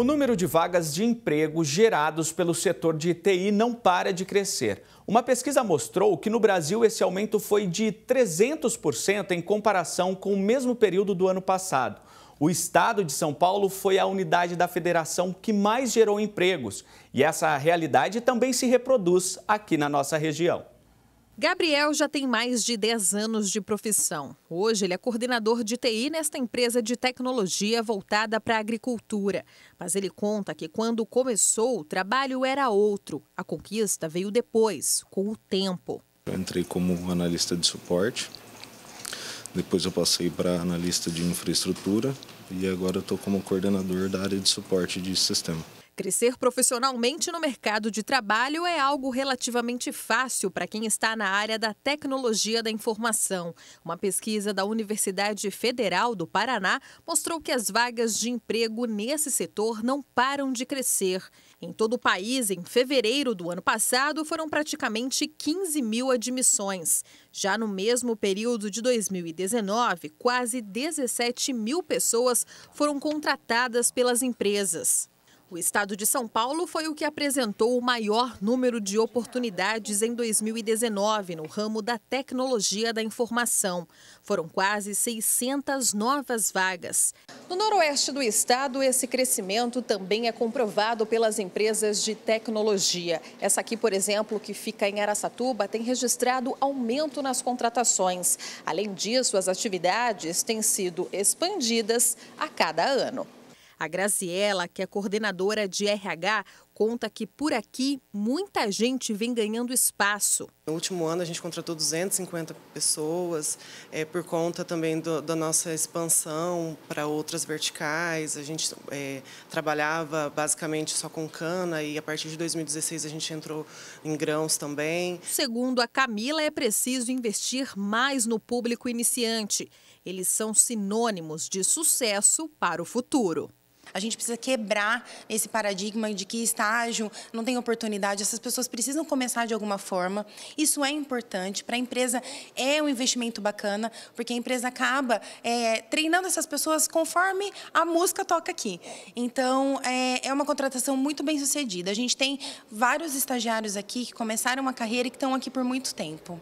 O número de vagas de emprego gerados pelo setor de TI não para de crescer. Uma pesquisa mostrou que no Brasil esse aumento foi de 300% em comparação com o mesmo período do ano passado. O estado de São Paulo foi a unidade da federação que mais gerou empregos. E essa realidade também se reproduz aqui na nossa região. Gabriel já tem mais de 10 anos de profissão. Hoje, ele é coordenador de TI nesta empresa de tecnologia voltada para a agricultura. Mas ele conta que quando começou, o trabalho era outro. A conquista veio depois, com o tempo. Eu entrei como analista de suporte, depois eu passei para analista de infraestrutura e agora estou como coordenador da área de suporte de sistema. Crescer profissionalmente no mercado de trabalho é algo relativamente fácil para quem está na área da tecnologia da informação. Uma pesquisa da Universidade Federal do Paraná mostrou que as vagas de emprego nesse setor não param de crescer. Em todo o país, em fevereiro do ano passado, foram praticamente 15 mil admissões. Já no mesmo período de 2019, quase 17 mil pessoas foram contratadas pelas empresas. O estado de São Paulo foi o que apresentou o maior número de oportunidades em 2019 no ramo da tecnologia da informação. Foram quase 600 novas vagas. No noroeste do estado, esse crescimento também é comprovado pelas empresas de tecnologia. Essa aqui, por exemplo, que fica em Araçatuba, tem registrado aumento nas contratações. Além disso, as atividades têm sido expandidas a cada ano. A Graziela, que é coordenadora de RH, conta que por aqui muita gente vem ganhando espaço. No último ano a gente contratou 250 pessoas, é, por conta também do, da nossa expansão para outras verticais. A gente é, trabalhava basicamente só com cana e a partir de 2016 a gente entrou em grãos também. Segundo a Camila, é preciso investir mais no público iniciante. Eles são sinônimos de sucesso para o futuro. A gente precisa quebrar esse paradigma de que estágio não tem oportunidade. Essas pessoas precisam começar de alguma forma. Isso é importante. Para a empresa é um investimento bacana, porque a empresa acaba é, treinando essas pessoas conforme a música toca aqui. Então, é, é uma contratação muito bem sucedida. A gente tem vários estagiários aqui que começaram uma carreira e que estão aqui por muito tempo.